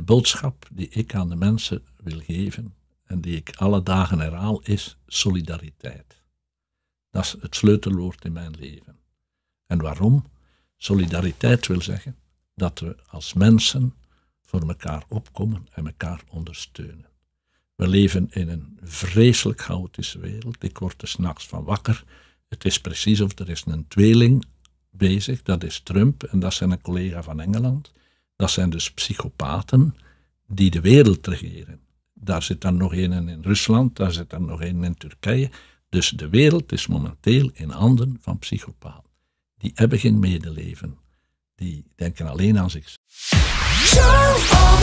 De boodschap die ik aan de mensen wil geven en die ik alle dagen herhaal is solidariteit. Dat is het sleutelwoord in mijn leven. En waarom? Solidariteit wil zeggen dat we als mensen voor elkaar opkomen en elkaar ondersteunen. We leven in een vreselijk chaotische wereld. Ik word er s'nachts van wakker. Het is precies of er is een tweeling bezig. Dat is Trump en dat zijn een collega van Engeland. Dat zijn dus psychopaten die de wereld regeren. Daar zit dan nog een in Rusland, daar zit dan nog een in Turkije. Dus de wereld is momenteel in handen van psychopaten. Die hebben geen medeleven. Die denken alleen aan zichzelf.